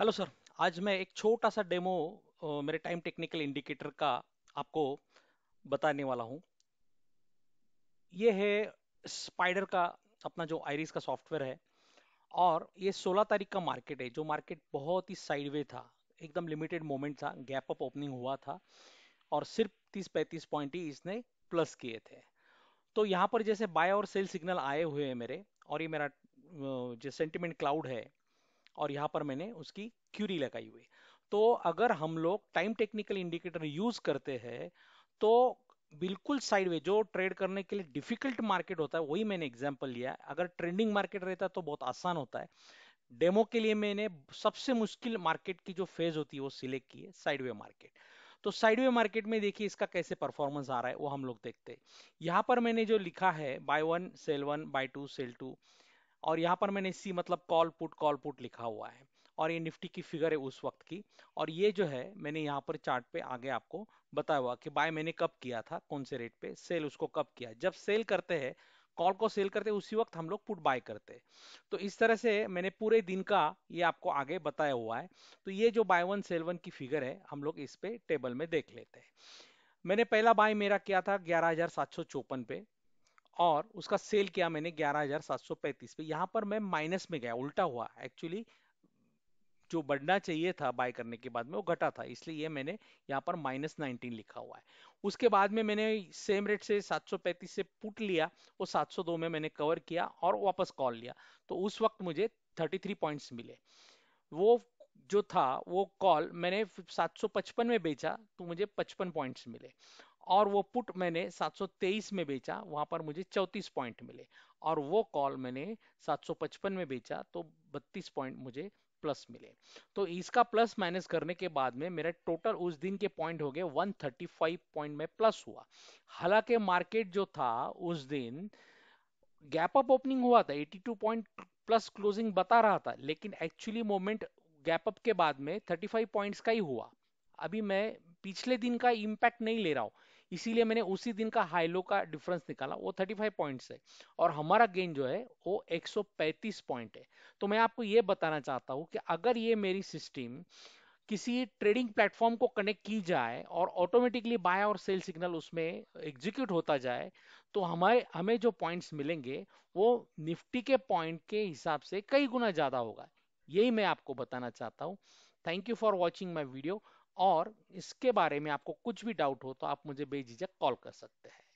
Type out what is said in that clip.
hello sir आज मैं एक छोटा सा डेमो मेरे टाइम टेक्निकल इंडिकेटर का आपको बताने वाला हूं ये है स्पाइडर का अपना जो आयरिस का सॉफ्टवेयर है और ये 16 तारीख का मार्केट है जो मार्केट बहुत ही साइडवे था एकदम लिमिटेड मोमेंट था गैप अप ओपनिंग हुआ था और सिर्फ 30-35 पॉइंट ही इसने प्लस किए थे तो यहाँ पर जैसे बाय और सेल सिग्नल आए हुए हैं मेरे और ये मेरा जो सेंटिमेंट क्लाउड है और यहां पर मैंने उसकी क्यूरी लगाई हुई तो अगर हम लोग टाइम टेक्निकल इंडिकेटर यूज करते हैं तो बिल्कुल साइडवे जो ट्रेड करने के लिए डिफिकल्ट मार्केट होता है वही मैंने एग्जाम्पल लिया अगर ट्रेंडिंग मार्केट रहता तो बहुत आसान होता है डेमो के लिए मैंने सबसे मुश्किल मार्केट की जो फेज होती है वो सिलेक्ट की है साइडवे मार्केट तो साइडवे मार्केट में देखिए इसका कैसे परफॉर्मेंस आ रहा है वो हम लोग देखते हैं यहाँ पर मैंने जो लिखा है buy one sell one buy two sell two और यहाँ पर मैंने सी मतलब कॉल पुट कॉल पुट लिखा हुआ है और ये निफ्टी की फिगर है उस वक्त की और ये जो है मैंने यहाँ पर चार्ट पे आगे आपको बताया हुआ कि बाय मैंने कब किया था कौन से रेट पे सेल उसको कब किया जब सेल करते हैं कॉल को सेल करते उसी वक्त हम लोग पुट बाय करते हैं तो इस तरह से मैंने पूरे दिन का ये आपको आगे बताया हुआ है तो ये जो बाय वन सेल वन की फिगर है हम लोग इस पे टेबल में देख लेते हैं मैंने पहला बाय मेरा किया था ग्यारह पे और उसका सेल किया मैंने 11,735 पे यहाँ पर मैं माइनस में गया उल्टा हुआ एक्चुअली जो बढ़ना चाहिए था बाय करने के बाद में वो घटा था इसलिए ये मैंने यहाँ पर माइनस नाइनटीन लिखा हुआ है उसके बाद में मैंने सेम रेट से 735 से पुट लिया वो 702 में मैंने कवर किया और वापस कॉल लिया तो उस वक्त मुझे 33 पॉइंट्स मिले वो जो था वो कॉल मैंने 755 में बेचा तो मुझे 55 पॉइंट्स मिले और वो पुट मैंने 723 में बेचा वहां पर मुझे 34 पॉइंट मिले और वो कॉल मैंने 755 में बेचा तो 32 पॉइंट मुझे प्लस मिले तो इसका प्लस माइनस करने के बाद में मेरा टोटल उस दिन के पॉइंट हो गए 135 पॉइंट में प्लस हुआ हालांकि मार्केट जो था उस दिन गैप अप ओपनिंग हुआ था 82 पॉइंट प्लस क्लोजिंग बता रहा था लेकिन एक्चुअली मोमेंट गैप अप के बाद में 35 पॉइंट्स का ही हुआ अभी मैं पिछले दिन का इम्पैक्ट नहीं ले रहा हूं इसीलिए मैंने उसी दिन का हाई लो का डिफरेंस निकाला वो 35 पॉइंट्स है और हमारा गेन जो है वो 135 पॉइंट है तो मैं आपको ये बताना चाहता हूँ कि अगर ये मेरी सिस्टम किसी ट्रेडिंग प्लेटफॉर्म को कनेक्ट की जाए और ऑटोमेटिकली बाय और सेल सिग्नल उसमें एग्जीक्यूट होता जाए तो हमारे हमें जो पॉइंट्स मिलेंगे वो निफ्टी के पॉइंट के हिसाब से कई गुना ज़्यादा होगा यही मैं आपको बताना चाहता हूँ thank you for watching my video और इसके बारे में आपको कुछ भी डाउट हो तो आप मुझे बेझिझक कॉल कर सकते हैं